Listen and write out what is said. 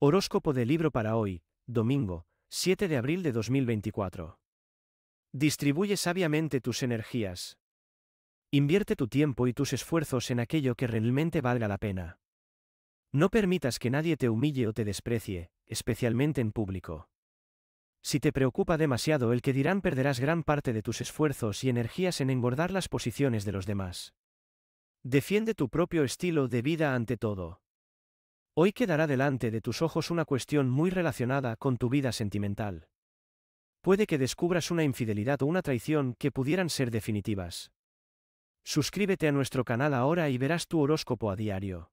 Horóscopo de libro para hoy, domingo, 7 de abril de 2024. Distribuye sabiamente tus energías. Invierte tu tiempo y tus esfuerzos en aquello que realmente valga la pena. No permitas que nadie te humille o te desprecie, especialmente en público. Si te preocupa demasiado el que dirán perderás gran parte de tus esfuerzos y energías en engordar las posiciones de los demás. Defiende tu propio estilo de vida ante todo. Hoy quedará delante de tus ojos una cuestión muy relacionada con tu vida sentimental. Puede que descubras una infidelidad o una traición que pudieran ser definitivas. Suscríbete a nuestro canal ahora y verás tu horóscopo a diario.